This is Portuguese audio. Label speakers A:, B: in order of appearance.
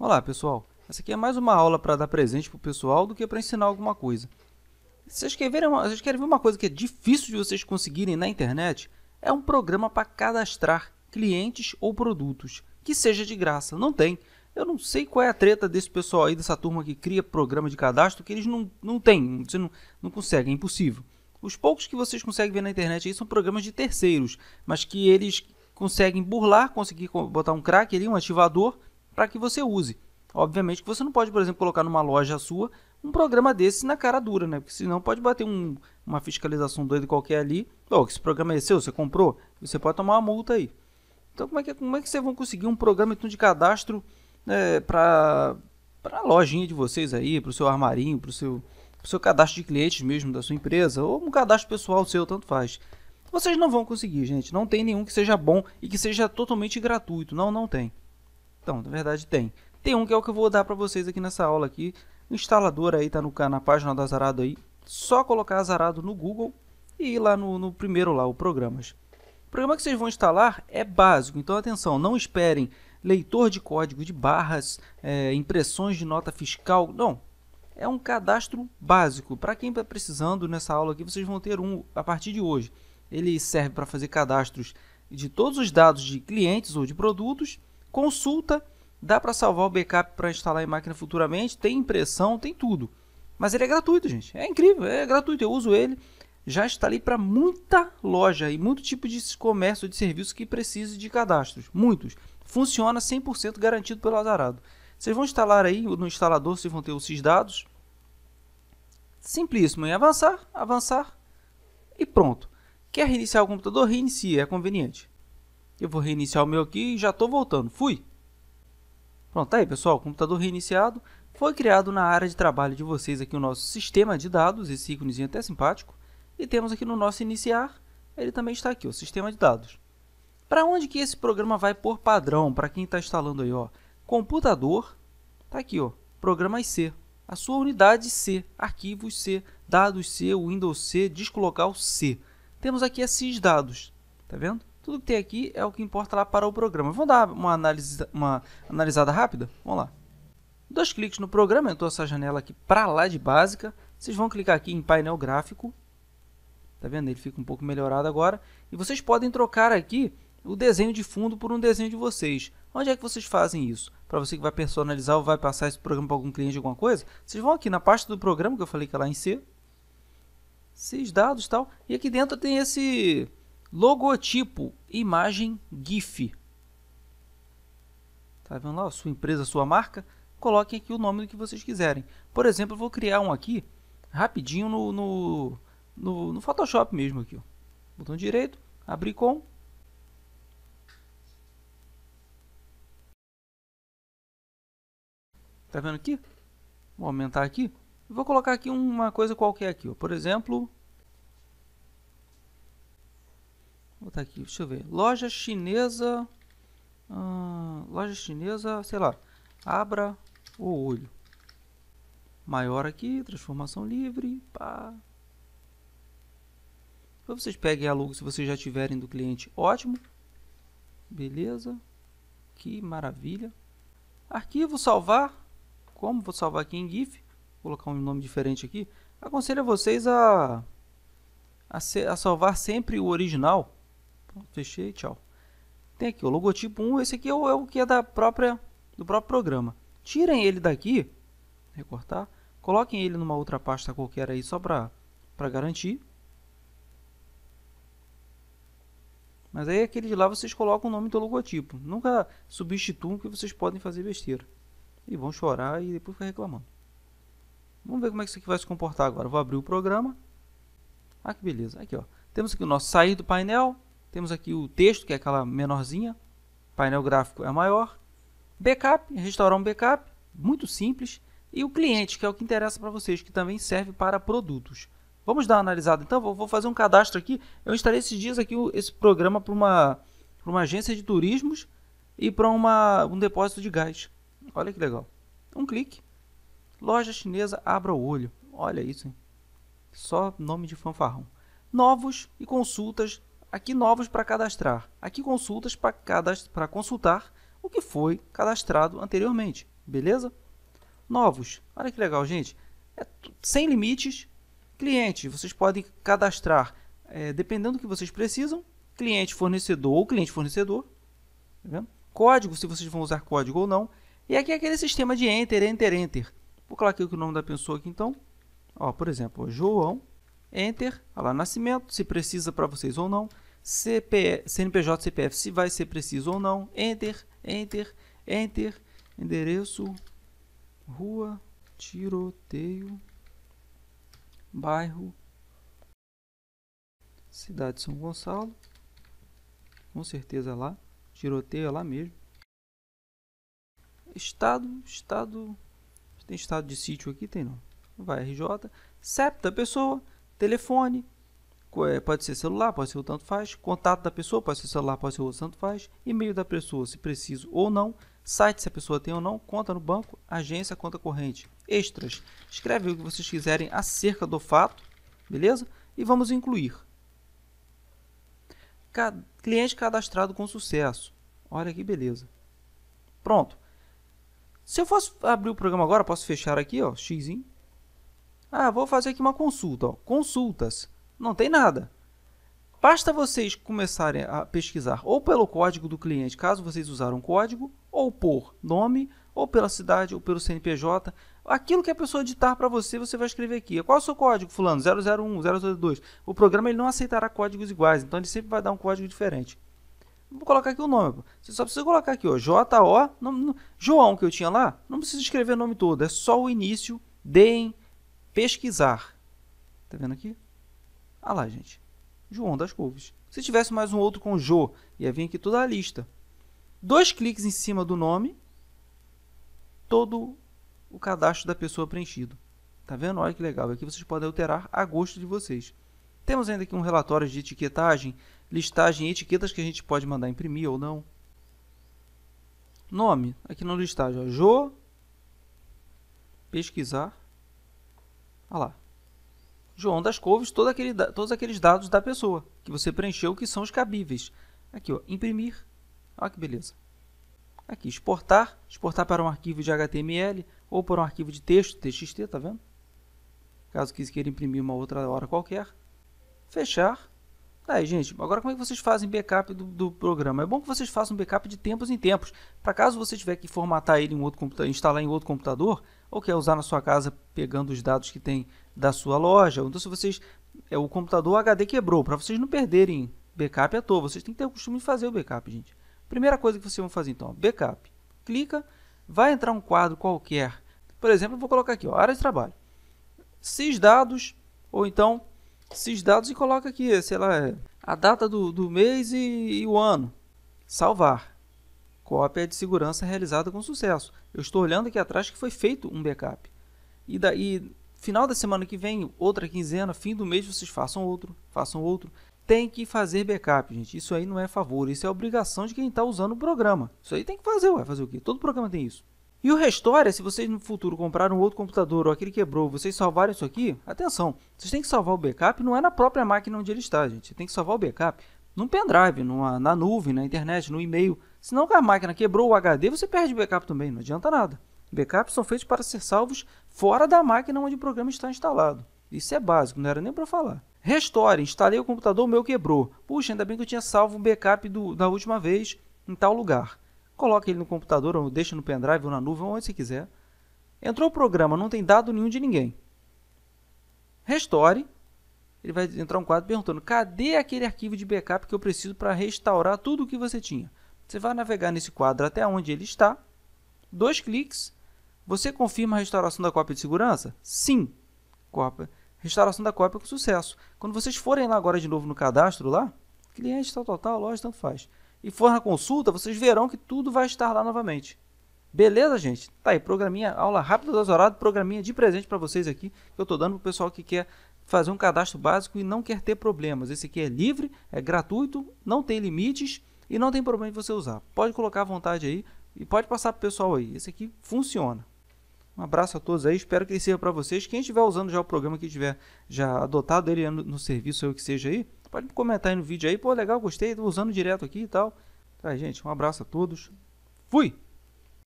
A: Olá pessoal, essa aqui é mais uma aula para dar presente para o pessoal do que para ensinar alguma coisa. Se vocês querem, ver uma, vocês querem ver uma coisa que é difícil de vocês conseguirem na internet, é um programa para cadastrar clientes ou produtos, que seja de graça, não tem. Eu não sei qual é a treta desse pessoal aí, dessa turma que cria programa de cadastro, que eles não, não têm, você não, não consegue, é impossível. Os poucos que vocês conseguem ver na internet aí são programas de terceiros, mas que eles conseguem burlar, conseguir botar um crack ali, um ativador, para que você use. Obviamente que você não pode, por exemplo, colocar numa loja sua um programa desse na cara dura, né? Porque senão pode bater um, uma fiscalização doida qualquer ali. Pô, esse programa é seu, você comprou, você pode tomar uma multa aí. Então como é que, é, como é que vocês vão conseguir um programa então, de cadastro né, para a lojinha de vocês aí, para o seu armarinho, para o seu, seu cadastro de clientes mesmo da sua empresa, ou um cadastro pessoal seu, tanto faz. Vocês não vão conseguir, gente. Não tem nenhum que seja bom e que seja totalmente gratuito. Não, não tem. Então, na verdade tem. Tem um que é o que eu vou dar para vocês aqui nessa aula aqui. O instalador aí tá no, na página do Azarado aí. Só colocar Azarado no Google e ir lá no, no primeiro lá, o Programas. O programa que vocês vão instalar é básico, então atenção, não esperem leitor de código de barras, é, impressões de nota fiscal, não. É um cadastro básico. Para quem está precisando nessa aula aqui, vocês vão ter um a partir de hoje. Ele serve para fazer cadastros de todos os dados de clientes ou de produtos consulta, dá para salvar o backup para instalar em máquina futuramente, tem impressão, tem tudo. Mas ele é gratuito, gente. É incrível, é gratuito. Eu uso ele. Já instalei para muita loja e muito tipo de comércio de serviço que precise de cadastros. Muitos. Funciona 100% garantido pelo Azarado. Vocês vão instalar aí no instalador, vocês vão ter os dados. Simplíssimo em avançar, avançar e pronto. Quer reiniciar o computador? Reinicia, é conveniente. Eu vou reiniciar o meu aqui e já estou voltando. Fui! Pronto, tá aí pessoal, computador reiniciado. Foi criado na área de trabalho de vocês aqui o nosso sistema de dados, esse íconezinho até simpático. E temos aqui no nosso iniciar, ele também está aqui, o sistema de dados. Para onde que esse programa vai por padrão, para quem está instalando aí, ó? Computador, tá aqui, ó, programas C. A sua unidade C, arquivos C, dados C, Windows C, disco local C. Temos aqui esses dados, tá vendo? Tudo que tem aqui é o que importa lá para o programa. Vamos dar uma, análise, uma analisada rápida? Vamos lá. Dois cliques no programa, entrou essa janela aqui para lá de básica. Vocês vão clicar aqui em painel gráfico. Tá vendo? Ele fica um pouco melhorado agora. E vocês podem trocar aqui o desenho de fundo por um desenho de vocês. Onde é que vocês fazem isso? Para você que vai personalizar ou vai passar esse programa para algum cliente, alguma coisa, vocês vão aqui na pasta do programa, que eu falei que é lá em C, seis dados e tal, e aqui dentro tem esse Logotipo, imagem GIF. Tá vendo lá? Sua empresa, sua marca. Coloquem aqui o nome do que vocês quiserem. Por exemplo, eu vou criar um aqui rapidinho no, no, no, no Photoshop mesmo aqui. Ó. Botão direito, abrir com, Tá vendo aqui? Vou aumentar aqui. Vou colocar aqui uma coisa qualquer aqui. Ó. Por exemplo, Vou botar aqui, deixa eu ver. Loja chinesa. Hum, loja chinesa, sei lá. Abra o olho. Maior aqui, transformação livre. Pá. Depois vocês peguem a logo se vocês já tiverem do cliente. Ótimo. Beleza. Que maravilha. Arquivo salvar. Como vou salvar aqui em GIF. Vou colocar um nome diferente aqui. Aconselho a vocês a, a, ser, a salvar sempre o original Fechei, tchau. Tem aqui o logotipo 1, esse aqui é o, é o que é da própria, do próprio programa. Tirem ele daqui, recortar, coloquem ele numa outra pasta qualquer aí só para garantir. Mas aí aquele de lá vocês colocam o nome do logotipo. Nunca substituam que vocês podem fazer besteira. E vão chorar e depois ficar reclamando. Vamos ver como é que isso aqui vai se comportar agora. Vou abrir o programa. Ah, que beleza. Aqui, ó. Temos aqui o nosso sair do painel, temos aqui o texto, que é aquela menorzinha. Painel gráfico é maior. Backup, restaurar um backup, muito simples. E o cliente, que é o que interessa para vocês, que também serve para produtos. Vamos dar uma analisada. Então, vou fazer um cadastro aqui. Eu instalei esses dias aqui esse programa para uma, uma agência de turismos e para um depósito de gás. Olha que legal. Um clique. Loja chinesa, abra o olho. Olha isso, hein? Só nome de fanfarrão. Novos e consultas Aqui novos para cadastrar. Aqui consultas para para consultar o que foi cadastrado anteriormente. Beleza? Novos. Olha que legal, gente. É sem limites. Clientes, vocês podem cadastrar é, dependendo do que vocês precisam. Cliente fornecedor ou cliente fornecedor. Tá código, se vocês vão usar código ou não. E aqui é aquele sistema de enter, enter, enter. Vou colocar aqui o nome da pessoa aqui então. Ó, por exemplo, João Enter, lá, nascimento, se precisa para vocês ou não. CP, CNPJ, CPF, se vai ser preciso ou não. Enter, enter, enter. Endereço, rua, tiroteio, bairro, cidade de São Gonçalo. Com certeza lá. Tiroteio é lá mesmo. Estado, estado. Tem estado de sítio aqui? Tem não. Vai, RJ. Septa pessoa telefone, é, pode ser celular, pode ser o tanto faz, contato da pessoa, pode ser celular, pode ser o tanto faz, e-mail da pessoa, se preciso ou não, site se a pessoa tem ou não, conta no banco, agência, conta corrente, extras. Escreve o que vocês quiserem acerca do fato, beleza? E vamos incluir. cliente cadastrado com sucesso. Olha que beleza. Pronto. Se eu fosse abrir o programa agora, posso fechar aqui, ó, x, -in. Ah, vou fazer aqui uma consulta. Ó. Consultas. Não tem nada. Basta vocês começarem a pesquisar ou pelo código do cliente, caso vocês usaram código, ou por nome, ou pela cidade, ou pelo CNPJ. Aquilo que a pessoa ditar para você, você vai escrever aqui. Qual é o seu código, fulano? 001, 002. O programa ele não aceitará códigos iguais, então ele sempre vai dar um código diferente. Vou colocar aqui o nome. Você só precisa colocar aqui, ó, J-O, João que eu tinha lá. Não precisa escrever o nome todo, é só o início, deem pesquisar. Tá vendo aqui? Ah lá, gente. João das Couves. Se tivesse mais um outro com Jo, ia vir aqui toda a lista. Dois cliques em cima do nome, todo o cadastro da pessoa preenchido. Tá vendo? Olha que legal. Aqui vocês podem alterar a gosto de vocês. Temos ainda aqui um relatório de etiquetagem, listagem e etiquetas que a gente pode mandar imprimir ou não. Nome, aqui no listagem, ó, pesquisar, Olha lá. João das Couves, todo aquele, todos aqueles dados da pessoa que você preencheu que são os cabíveis. Aqui, ó, imprimir. Olha que beleza. Aqui, exportar. Exportar para um arquivo de HTML ou para um arquivo de texto, TXT, tá vendo? Caso quis queira imprimir uma outra hora qualquer. Fechar. Tá aí, gente, agora como é que vocês fazem backup do, do programa? É bom que vocês façam backup de tempos em tempos, para caso você tiver que formatar ele em outro computador, instalar em outro computador, ou quer usar na sua casa pegando os dados que tem da sua loja. Então se vocês é o computador HD quebrou, para vocês não perderem backup à toa, vocês têm que ter o costume de fazer o backup, gente. Primeira coisa que vocês vão fazer então, backup. Clica, vai entrar um quadro qualquer. Por exemplo, eu vou colocar aqui, ó, área de trabalho. Seis dados ou então esses dados e coloca aqui, sei lá, a data do, do mês e, e o ano. Salvar. Cópia de segurança realizada com sucesso. Eu estou olhando aqui atrás que foi feito um backup. E daí, final da semana que vem, outra quinzena, fim do mês, vocês façam outro, façam outro. Tem que fazer backup, gente. Isso aí não é favor, isso é obrigação de quem está usando o programa. Isso aí tem que fazer, ué. Fazer o quê? Todo programa tem isso. E o Restore, se vocês no futuro comprarem um outro computador ou aquele quebrou, vocês salvarem isso aqui, atenção, vocês têm que salvar o backup, não é na própria máquina onde ele está, gente. Você tem que salvar o backup num pendrive, numa, na nuvem, na internet, no e-mail. Senão que a máquina quebrou o HD, você perde o backup também, não adianta nada. Backups são feitos para ser salvos fora da máquina onde o programa está instalado. Isso é básico, não era nem para falar. Restore, instalei o computador, o meu quebrou. Puxa, ainda bem que eu tinha salvo o backup do, da última vez em tal lugar coloca ele no computador, ou deixa no pendrive, ou na nuvem, ou onde você quiser. Entrou o programa, não tem dado nenhum de ninguém. Restore. Ele vai entrar um quadro perguntando: cadê aquele arquivo de backup que eu preciso para restaurar tudo o que você tinha? Você vai navegar nesse quadro até onde ele está. Dois cliques. Você confirma a restauração da cópia de segurança? Sim. Cópia. Restauração da cópia com sucesso. Quando vocês forem lá agora de novo no cadastro lá, cliente, tal, tal, tal, loja, tanto faz e for na consulta, vocês verão que tudo vai estar lá novamente. Beleza, gente? Tá aí, programinha, aula rápida do Azorado, programinha de presente para vocês aqui, que eu estou dando para o pessoal que quer fazer um cadastro básico e não quer ter problemas. Esse aqui é livre, é gratuito, não tem limites e não tem problema de você usar. Pode colocar à vontade aí e pode passar para o pessoal aí. Esse aqui funciona. Um abraço a todos aí, espero que ele sirva para vocês. Quem estiver usando já o programa, que tiver já adotado ele no serviço, ou que seja aí, pode comentar aí no vídeo aí, pô, legal, gostei, tô usando direto aqui e tal. Tá, gente, um abraço a todos. Fui!